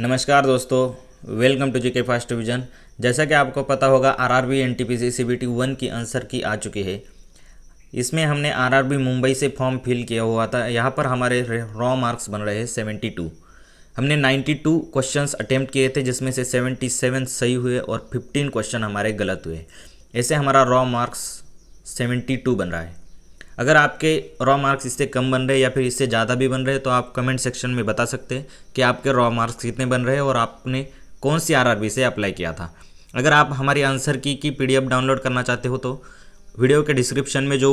नमस्कार दोस्तों welcome to जी के फास्ट डिविज़न जैसा कि आपको पता होगा R R B N T P C C B T one की आंसर की आ चुकी है इसमें हमने आर आर बी मुंबई से फॉर्म फिल किया हुआ था यहाँ पर हमारे रॉ मार्क्स बन रहे हैं सेवेंटी टू हमने नाइन्टी टू क्वेश्चन अटैम्प्ट किए थे जिसमें से सेवेंटी सेवन सही हुए और फिफ्टीन क्वेश्चन हमारे गलत हुए ऐसे हमारा रॉ मार्क्स सेवेंटी टू बन रहा है अगर आपके रॉ मार्क्स इससे कम बन रहे या फिर इससे ज़्यादा भी बन रहे तो आप कमेंट सेक्शन में बता सकते हैं कि आपके रॉ मार्क्स कितने बन रहे हैं और आपने कौन सी आर से अप्लाई किया था अगर आप हमारी आंसर की की पी डाउनलोड करना चाहते हो तो वीडियो के डिस्क्रिप्शन में जो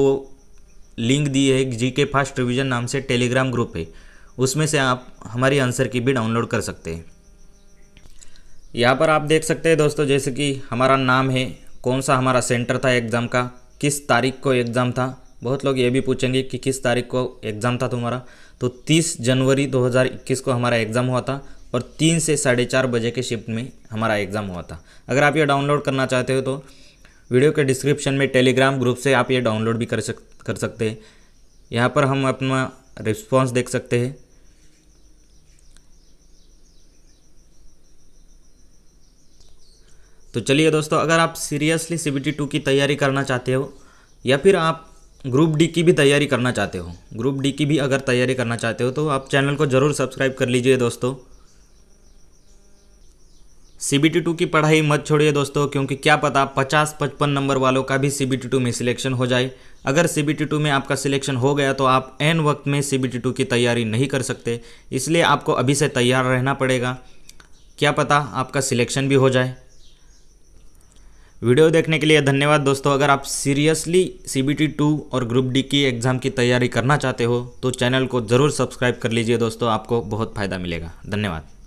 लिंक दी है जी के फास्ट रिविज़न नाम से टेलीग्राम ग्रुप है उसमें से आप हमारी आंसर की भी डाउनलोड कर सकते हैं यहाँ पर आप देख सकते हैं दोस्तों जैसे कि हमारा नाम है कौन सा हमारा सेंटर था एग्ज़ाम का किस तारीख को एग्ज़ाम था बहुत लोग ये भी पूछेंगे कि किस तारीख को एग्ज़ाम था तुम्हारा तो 30 जनवरी 2021 को हमारा एग्ज़ाम हुआ था और तीन से साढ़े चार बजे के शिफ्ट में हमारा एग्ज़ाम हुआ था अगर आप ये डाउनलोड करना चाहते हो तो वीडियो के डिस्क्रिप्शन में टेलीग्राम ग्रुप से आप ये डाउनलोड भी कर सक कर सकते हैं यहाँ पर हम अपना रिस्पॉन्स देख सकते हैं तो चलिए दोस्तों अगर आप seriously C B T two की तैयारी करना चाहते हो या फिर आप ग्रुप डी की भी तैयारी करना चाहते हो ग्रुप डी की भी अगर तैयारी करना चाहते हो तो आप चैनल को ज़रूर सब्सक्राइब कर लीजिए दोस्तों सी बी टी टू की पढ़ाई मत छोड़िए दोस्तों क्योंकि क्या पता पचास पचपन नंबर वालों का भी सी बी टी टू में सिलेक्शन हो जाए अगर सी बी टी टू में आपका सिलेक्शन हो गया तो आप एन वक्त में सी बी टी टू की तैयारी नहीं कर सकते इसलिए आपको अभी से तैयार रहना पड़ेगा क्या पता आपका सिलेक्शन भी हो जाए वीडियो देखने के लिए धन्यवाद दोस्तों अगर आप seriously C B T two और ग्रुप डी की एग्ज़ाम की तैयारी करना चाहते हो तो चैनल को ज़रूर सब्सक्राइब कर लीजिए दोस्तों आपको बहुत फ़ायदा मिलेगा धन्यवाद